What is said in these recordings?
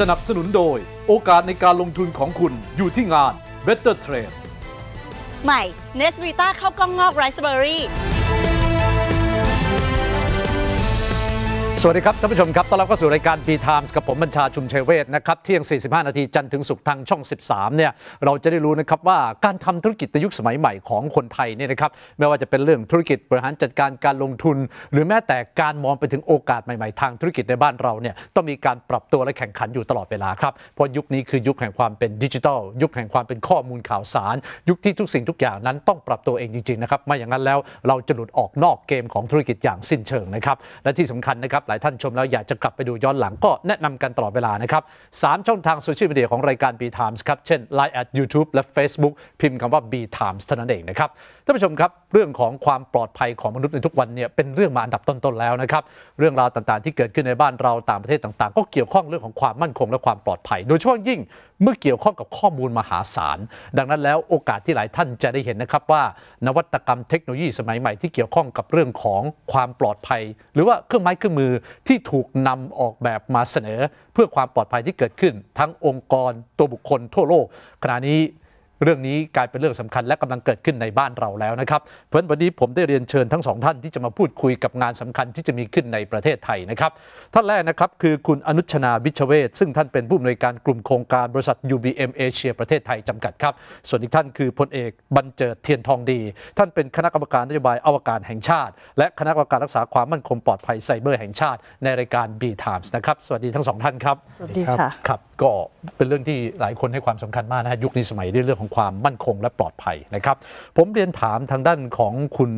สนับสนุนโดยโอกาสในการลงทุนของคุณอยู่ที่งาน Better Trade ใหม่เส e s ต้าเข้ากล้องงอกไรซ์เบอร์รี่สวัสดีครับท่านผู้ชมครับต้อนรับเข้าสู่รายการ h ีไทมส์กับผมบัญชาชุมเชเวศนะครับ เที่ยง 45 นาที จันทร์ถึงศุกร์ทางช่อง 13เนี่ยเราจะได้รู้นะครับว่าการทำธุรกิจในยุคสมัยใหม่ของคนไทยเนี่ยนะครับไม่ว่าจะเป็นเรื่องธุรกิจบริหารจัดการการลงทุนหรือแม้แต่การมองไปถึงโอกาสใหม่ๆทางธุรกิจในบ้านเราเนี่ยต้องมีการปรับตัวและแข่งขันอยู่ตลอดเวลาครับเพราะยุคนี้คือยุคแห่งความเป็นดิจิทัลยุคแห่งความเป็นข้อมูลข่าวสาร ยุคที่ทุกสิ่งทุกอย่างนั้นต้องปรับตัวเองจริงๆนะครับไม่อย่างนั้นแล้วเราจะหลุดออกนอกเกมของธุรกิจอย่างสิ้นเชิงนะครับ และที่สำคัญนะครับหลายท่านชมแล้วอยากจะกลับไปดูย้อนหลังก็แนะนำกันตลอดเวลานะครับสามช่องทางโซเชียลมีเดียของรายการ B Times ครับ เช่น Line at YouTube และ Facebook พิมพ์คำว่า B Times เท่านั้นเองนะครับท่านผู้ชมครับ เรื่องของความปลอดภัยของมนุษย์ในทุกวันเนี่ยเป็นเรื่องมาอันดับต้น ๆ แล้วนะครับ เรื่องราวต่างๆที่เกิดขึ้นในบ้านเรา ต่างประเทศต่างๆ ก็เกี่ยวข้องเรื่องของความมั่นคงและความปลอดภัยโดยเฉพาะยิ่งเมื่อเกี่ยวข้องกับข้อมูลมหาศาลดังนั้นแล้วโอกาสที่หลายท่านจะได้เห็นนะครับว่า นวัตกรรมเทคโนโลยีสมัยใหม่ที่เกี่ยวข้องกับเรื่องของความปลอดภัย หรือว่าเครื่องไม้เครื่องมือที่ถูกนำออกแบบมาเสนอ เพื่อความปลอดภัยที่เกิดขึ้น ทั้งองค์กรตัวบุคคลทั่วโลกขณะนี้เรื่องนี้กลายเป็นเรื่องสำคัญและกำลังเกิดขึ้นในบ้านเราแล้วนะครับ เพราะฉะนั้นวันนี้ผมได้เรียนเชิญทั้งสองท่านที่จะมาพูดคุยกับงานสำคัญที่จะมีขึ้นในประเทศไทยนะครับ ท่านแรกนะครับคือคุณอนุชนาวิชเวศซึ่งท่านเป็นผู้อำนวยการกลุ่มโครงการบริษัท UBM เอเชียประเทศไทยจำกัดครับ ส่วนอีกท่านคือพลเอกบรรเจิดเทียนทองดี ท่านเป็นคณะกรรมการนโยบายอวกาศแห่งชาติ และคณะกรรมการรักษาความมั่นคงปลอดภัยไซเบอร์แห่งชาติในรายการ B Times นะครับ สวัสดีทั้งสองท่านครับ สวัสดีค่ะ ครับก็เป็นเรื่องที่หลายคนให้ความสำคัญมากนะฮะ ยุคนี้สมัยในเรื่องของความมั่นคงและปลอดภัยนะครับ ผมเรียนถามทางด้านของคุณ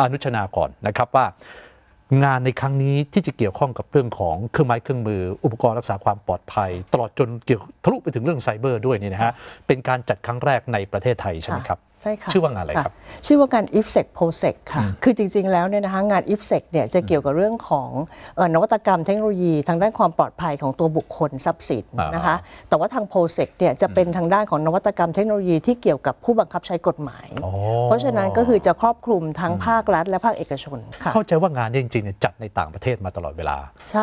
อนุชนาก่อนนะครับว่า งานในครั้งนี้ที่จะเกี่ยวข้องกับเรื่องของเครื่องไม้เครื่องมือ อุปกรณ์รักษาความปลอดภัย ตลอดจนเกี่ยวทะลุไปถึงเรื่องไซเบอร์ด้วยนี่นะฮะ เป็นการจัดครั้งแรกในประเทศไทยใช่ไหมครับใช่ค่ะ ชื่อว่างานอะไรครับชื่อว่างาร IFSEC POSEC ค่ะ คือจริงๆแล้วเนี่ยนะคะงาน IFSEC เนี่ยจะเกี่ยวกับเรื่องของนวัตกรรมเทคโนโลยีทางด้านความปลอดภัยของตัวบุคคลทรัพย์สินนะคะ แต่ว่าทาง POSEC เนี่ยจะเป็นทางด้านของนวัตกรรมเทคโนโลยีที่เกี่ยวกับผู้บังคับใช้กฎหมายเพราะฉะนั้นก็คือจะครอบคลุมทั้งภาครัฐและภาคเอกชนค่ะเข้าใจว่างานจริงๆเนี่ยจัดในต่างประเทศมาตลอดเวลา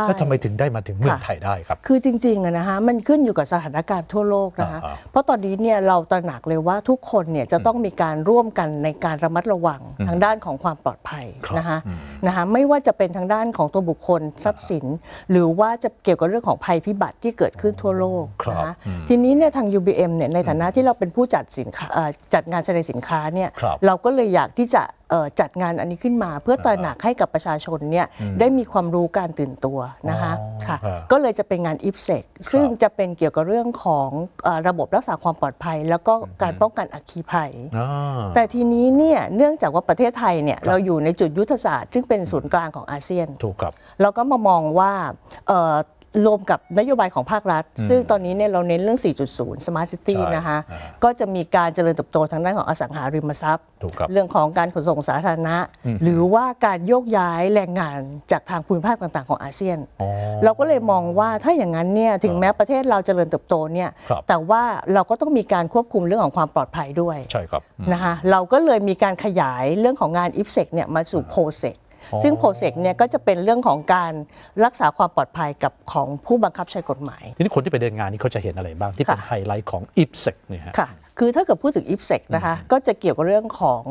แล้วทำไมถึงได้มาถึงเมืองไทยได้ครับคือจริงๆนะคะมันขึ้นอยู่กับสถานการณ์ทั่วโลกนะคะเพราะตอนนี้เนี่ยเราตระหนักเลยว่าทุกคนเนี่ยจะต้องมีีการร่วมกันในการระมัดระวังทางด้านของความปลอดภัย นะคะ นะคะไม่ว่าจะเป็นทางด้านของตัวบุคคลทรัพย์สิน หรือว่าจะเกี่ยวกับเรื่องของภัยพิบัติที่เกิดขึ้นทั่วโลกนะคะทีนี้เนี่ย ทาง UBM เนี่ยในฐานะที่เราเป็นผู้จัดสินค้าจัดงานแสดงสินค้าเนี่ยเราก็เลยอยากที่จะจัดงานอันนี้ขึ้นมาเพื่อตระหนักให้กับประชาชนเนี่ยได้มีความรู้การตื่นตัวนะคะค่ะก็เลยจะเป็นงานอิฟเซกซึ่งจะเป็นเกี่ยวกับเรื่องของระบบรักษาความปลอดภัย แล้วก็การป้องกันอัคคีภัย แต่ทีนี้เนี่ย เนื่องจากว่าประเทศไทยเนี่ยเราอยู่ในจุดยุทธศาสตร์ซึ่งเป็นศูนย์กลางของอาเซียนถูกครับเราก็มามองว่ารวมกับนโยบายของภาครัฐ ซึ่งตอนนี้เนี่ยเราเน้นเรื่อง 4.0 Smart City นะคะก็จะมีการเจริญเติบโตทางด้านของอสังหาริมทรัพย์ เรื่องของการขนส่งสาธารณะ หรือว่าการโยกย้ายแรงงานจากทางภูมิภาคต่างๆของอาเซียน เราก็เลยมองว่าถ้าอย่างนั้นเนี่ยถึงแม้ประเทศเราเจริญเติบโตเนี่ยแต่ว่าเราก็ต้องมีการควบคุมเรื่องของความปลอดภัยด้วยใช่ครับนะคะเราก็เลยมีการขยายเรื่องของงานอิฟเซกเนี่ยมาสู่โพเซกซึ่งโปรเซกเนี่ยก็จะเป็นเรื่องของการรักษาความปลอดภัยกับของผู้บังคับใช้กฎหมายทีนี้คนที่ไปเดินงานนี่เขาจะเห็นอะไรบ้างที่เป็นไฮไลท์ของอิปเซกเนี่ยค่ะคือถ้าเกิดพูดถึงอิปเซกนะคะก็จะเกี่ยวกับเรื่องของ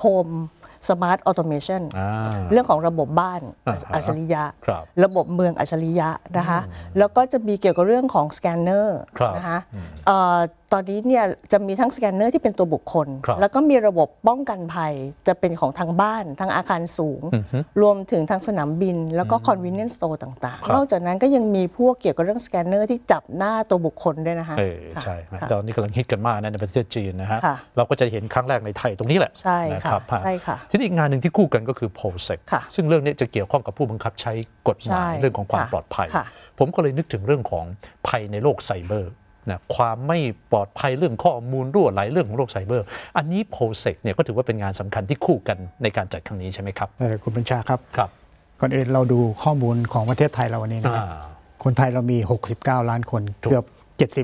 โฮมสมาร์ทออโตเมชันเรื่องของระบบบ้านอัจฉริยะ ระบบเมืองอัจฉริยะนะคะแล้วก็จะมีเกี่ยวกับเรื่องของสแกนเนอร์นะคะตอนนี้เนี่ยจะมีทั้งสแกนเนอร์ที่เป็นตัวบุคคล แล้วก็มีระบบป้องกันภัยจะเป็นของทางบ้าน ทางอาคารสูง รวมถึงทางสนามบิน แล้วก็คอนเวเนนซ์สโตร์ต่างๆนอกจากนั้นก็ยังมีพวกเกี่ยวกับเรื่องสแกนเนอร์ที่จับหน้าตัวบุคคลด้วยนะคะใช่ตอนนี้กำลังฮิตกันมากนะในประเทศจีนนะฮะเราก็จะเห็นครั้งแรกในไทยตรงนี้แหละใช่ค่ะใช่ค่ะทีนอีกงานหนึ่งที่คู่กันก็คือโพลเซ็กซึ่งเรื่องนี้จะเกี่ยวข้องกับผู้บังคับใช้กฎหมายเรื่องของความปลอดภัย ผมก็เลยนึกถึงเรื่องของภัยในโลกไซเบอร์นะความไม่ปลอดภัยเรื่องข้อมูลรั่วไหลเรื่องของโลกไซเบอร์อันนี้โพเซกเนี่ยก็ถือว่าเป็นงานสำคัญที่คู่กันในการจัดครั้งนี้ใช่ไหมครับ คุณบัญชาครับครับก่อนอื่นเราดูข้อมูลของประเทศไทยเราวันนี้นะคนไทยเรามี 69 ล้านคนเกือบ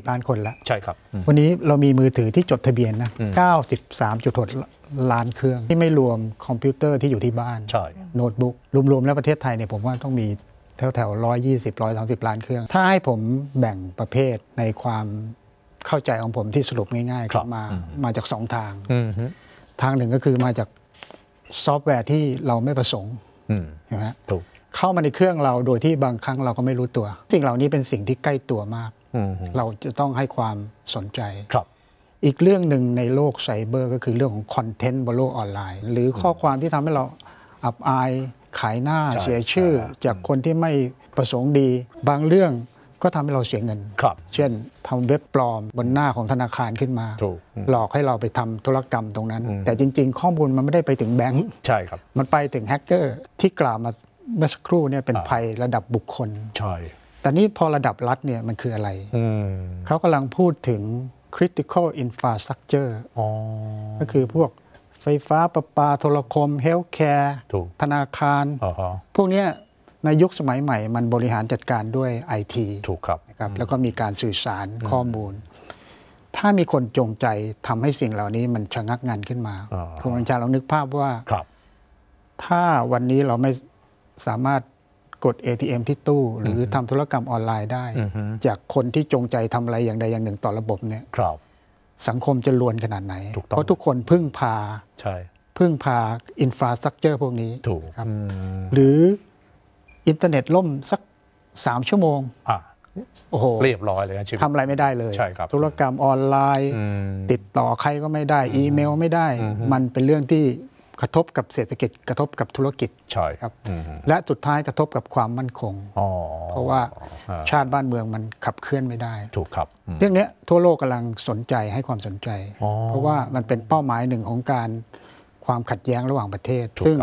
70 ล้านคนแล้วใช่ครับ วันนี้เรามีมือถือที่จดทะเบียนนะ9 3ดล้านเครื่องที่ไม่รวมคอมพิวเตอร์ที่อยู่ที่บ้านโน้ตบุ๊กรวมๆ แล้วประเทศไทยเนี่ยผมว่าต้องมีแถวแถวร้อยยี่สิบร้อยสามสิบล้านเครื่อง ถ้าให้ผมแบ่งประเภทในความเข้าใจของผมที่สรุปง่ายๆครับมามาจากสองทาง ทางหนึ่งก็คือมาจากซอฟต์แวร์ที่เราไม่ประสงค์ใช่ไหมถูกเข้ามาในเครื่องเราโดยที่บางครั้งเราก็ไม่รู้ตัว สิ่งเหล่านี้เป็นสิ่งที่ใกล้ตัวมากเราจะต้องให้ความสนใจครับ อีกเรื่องหนึ่งในโลกไซเบอร์ ก็คือเรื่องของคอนเทนต์บนโลกออนไลน์ หรือข้อความที่ทำให้เราอับอายขายหน้าเสียชื่อจากคนที่ไม่ประสงค์ดีบางเรื่องก็ทำให้เราเสียเงินเช่นทำเว็บปลอมบนหน้าของธนาคารขึ้นมา หลอกให้เราไปทำธุรกรรมตรงนั้น แต่จริง ๆ ข้อมูลมันไม่ได้ไปถึงแบงค์ใช่ครับ มันไปถึงแฮกเกอร์ ที่กล่าวมาเมื่อสักครู่เนี่ยเป็นภัยระดับบุคคลใช่แต่นี่พอระดับรัฐเนี่ยมันคืออะไร เขากำลังพูดถึง critical infrastructure ก็คือพวกไฟฟ้า ประปา โทรคมเฮลท์แคร์ธนาคาร พวกนี้ในยุคสมัยใหม่มันบริหารจัดการด้วยไอทีถูกครับนะครับ แล้วก็มีการสื่อสารข้อมูล ถ้ามีคนจงใจทำให้สิ่งเหล่านี้มันชะงักงานขึ้นมาคุณอัญชาลองนึกภาพว่าครับ ถ้าวันนี้เราไม่สามารถกด ATM ที่ตู้ หรือทำธุรกรรมออนไลน์ได้ จากคนที่จงใจทำอะไรอย่างใดอย่างหนึ่งต่อระบบเนี่ยครับสังคมจะรวนขนาดไหน เพราะทุกคนพึ่งพาพึ่งพาอินฟราสตรักเจอร์พวกนี้ถูกครับหรืออินเทอร์เน็ตล่มสักสามชั่วโมงโอ้โห เรียบร้อยเลยนะทำอะไรไม่ได้เลยใช่ครับธุรกรรมออนไลน์ ติดต่อใครก็ไม่ได้ อีเมลไม่ได้ มันเป็นเรื่องที่กระทบกับเศรษฐกิจกระทบกับธุรกิจใช่ครับ และสุดท้ายกระทบกับความมั่นคงเพราะว่าชาติบ้านเมืองมันขับเคลื่อนไม่ได้ถูกครับเรื่องนี้ทั่วโลกกาลังสนใจให้ความสนใจ เพราะว่ามันเป็นเป้าหมายหนึ่งของการความขัดแย้งระหว่างประเทศซึ่ง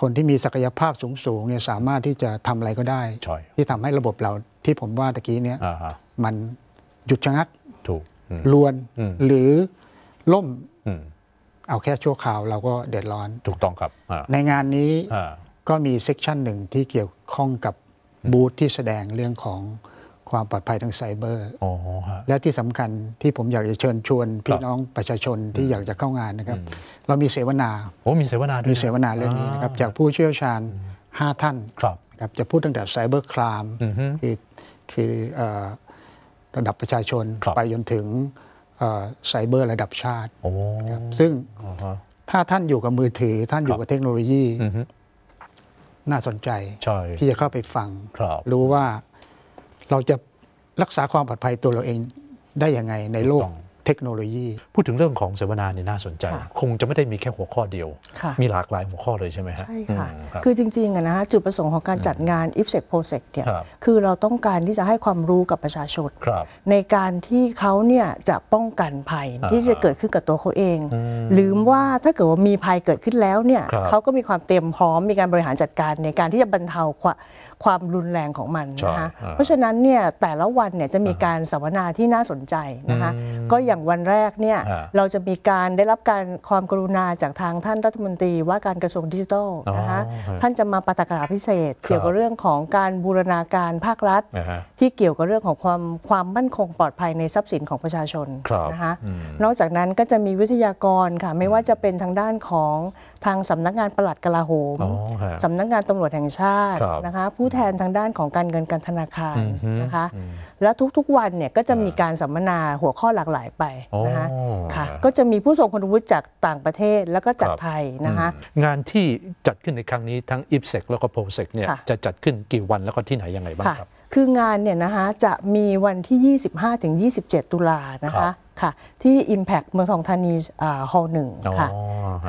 คนที่มีศักยภาพสูงๆเนี่ยสามารถที่จะทำอะไรก็ได้ที่ทำให้ระบบเราที่ผมว่าตะกี้เนี่ยมันหยุดชะงักถูกลวนหรือล่มเอาแค่ชั่วคราว เราก็เดือดร้อน ถูกต้องครับ ในงานนี้ก็มีเซกชันหนึ่งที่เกี่ยวข้องกับบูธที่แสดงเรื่องของความปลอดภัยทางไซเบอร์และที่สำคัญที่ผมอยากจะเชิญชวน พี่น้องประชาชนที่อยากจะเข้างานนะครับเรามีเสวนาโอ้มีเสวนาด้วยมีเสวนาเรื่องนี้นะครับ จากผู้เชี่ยวชาญ 5 ท่านครับครับจะพูดตั้งแต่ไซเบอร์คลามคือคือระดับประชาชนไปจนถึงไซเบอร์ระดับชาติครับซึ่งถ้าท่านอยู่กับมือถือ ท่านอยู่กับเทคโนโลยี น่าสนใจที่จะเข้าไปฟังรรู้ว่าเราจะรักษาความปลอดภัยตัวเราเองได้ยังไงในโลกเทคโนโลยี พูดถึงเรื่องของเสวนาเนี่ยน่าสนใจ คงจะไม่ได้มีแค่หัวข้อเดียว มีหลากหลายหัวข้อเลยใช่ไหมฮะใช่ค่ะ คือจริงๆนะฮะจุดประสงค์ของการจัดงาน i p s e c p r o j e c t เนี่ย คือเราต้องการที่จะให้ความรู้กับประชาชน ในการที่เขาเนี่ยจะป้องกันภัยที่จะเกิดขึ้นกับตัวเขาเองหรือว่าถ้าเกิดว่ามีภัยเกิดขึ้นแล้วเนี่ย เขาก็มีความเตรียมพร้อมมีการบริหารจัดการในการที่จะบรรเทาความรุนแรงของมันนะคะเพราะฉะนั้นเนี่ยแต่ละวันเนี่ยจะมีการสัมมนาที่น่าสนใจนะคะก็อย่างวันแรกเนี่ยเราจะมีการได้รับการความกรุณาจากทางท่านรัฐมนตรีว่าการกระทรวงดิจิทัลนะคะท่านจะมาปาิกาพิเศษ เกี่ยวกับเรื่องของการบูรณาการภาครัฐ ที่เกี่ยวกับเรื่องของความความมั่นคงปลอดภัยในทรัพย์สินของประชาชนนะคะนอกจากนั้นก็จะมีวิทยากรค่ะไม่ว่าจะเป็นทางด้านของทางสำนักงานปลัดกลาโหม สำนักงานตำรวจแห่งชาตินะคะผู้ผู้แทนทางด้านของการเงินการธนาคารนะคะ แล้วทุกๆวันเนี่ยก็จะมีการสัมมนาหัวข้อหลากหลายไปนะคะค่ะ ก็จะมีผู้ทรงคุณวุฒิจากต่างประเทศแล้วก็จากไทยนะคะ งานที่จัดขึ้นในครั้งนี้ทั้งอิฟเซกแล้วก็โพเซกเนี่ยจะจัดขึ้นกี่วันแล้วก็ที่ไหนยังไงบ้างครับคืองานเนี่ยนะคะจะมีวันที่ 25-27 ตุลานะคะค่ะ ที่ Impact เมืองทองธานีฮอลหนึ่งค่ะ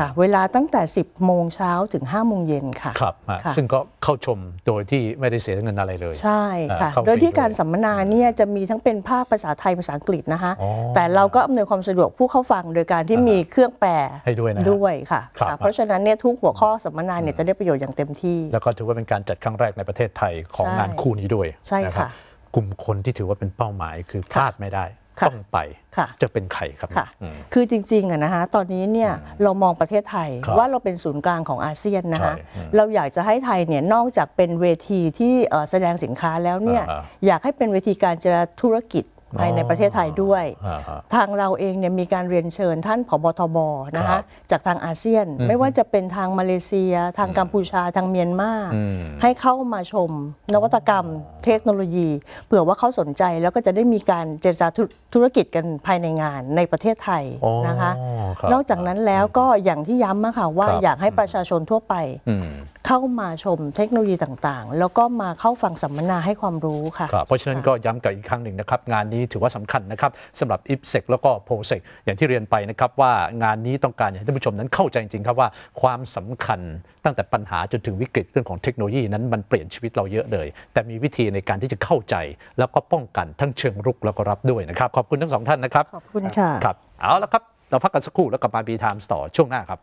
ค่ะ เวลาตั้งแต่ 10 โมงเช้าถึง 5 โมงเย็นค่ะครับซึ่งก็เข้าชมโดยที่ไม่ได้เสียเงินอะไรเลย ใช่ค่ะโดยที่การสัมมนาเนี่ยจะมีทั้งเป็นภาคภาษาไทยภาษาอังกฤษนะคะแต่เราก็อำนวยความสะดวกผู้เข้าฟังโดยการที่มีเครื่องแปลให้ด้วยนะด้วยค่ะ เพราะฉะนั้นเนี่ยทุกหัวข้อสัมมนาเนี่ยจะได้ประโยชน์อย่างเต็มที่แล้วก็ถือว่าเป็นการจัดครั้งแรกในประเทศไทยของงานคู่นี้ด้วยใช่ค่ะกลุ่มคนที่ถือว่าเป็นเป้าหมายคือพลาดไม่ได้ต้องไปจะเป็นใครครับคคือจริงๆอะนะคะตอนนี้เนี่ยเรามองประเทศไทยว่าเราเป็นศูนย์กลางของอาเซียนนะคะเราอยากจะให้ไทยเนี่ยนอกจากเป็นเวทีที่แสดงสินค้าแล้วเนี่ยอยากให้เป็นเวทีการเจรธุรกิจภายในประเทศไทยด้วย ทางเราเองเนี่ยมีการเรียนเชิญท่านผบทบนะคะจากทางอาเซียนไม่ว่าจะเป็นทางมาเลเซีย ทางกัมพูชาทางเมียนมาให้เข้ามาชมนวัตกรรมเทคโนโลยีเผื่อว่าเขาสนใจแล้วก็จะได้มีการเจรจาธุรกิจกันภายในงานในประเทศไทยนะคะนอกจากนั้นแล้วก็อย่างที่ย้ำมาค่ะว่าอยากให้ประชาชนทั่วไปเข้ามาชมเทคโนโลยีต่างๆ แล้วก็มาเข้าฟังสัมมนาให้ความรู้ค่ะ เพราะฉะนั้นก็ย้ำกันอีกครั้งหนึ่งนะครับงานนี้ถือว่าสำคัญนะครับสำหรับอิฟเซกแล้วก็โพเซกอย่างที่เรียนไปนะครับว่างานนี้ต้องการให้ท่านผู้ชมนั้นเข้าใจจริง ๆครับว่าความสำคัญตั้งแต่ปัญหา จนถึงวิกฤตเรื่องของเทคโนโลยีนั้นมันเปลี่ยนชีวิตเราเยอะเลย แต่มีวิธีในการที่จะเข้าใจแล้วก็ป้องกันทั้งเชิงรุกแล้วก็รับด้วยนะครับขอบคุณทั้งสองท่านนะครับขอบคุณค่ะครับเอาละครับเราพักกันสักครู่แล้วกลับมาบีไทม์ต่อช่วงหน้าครับ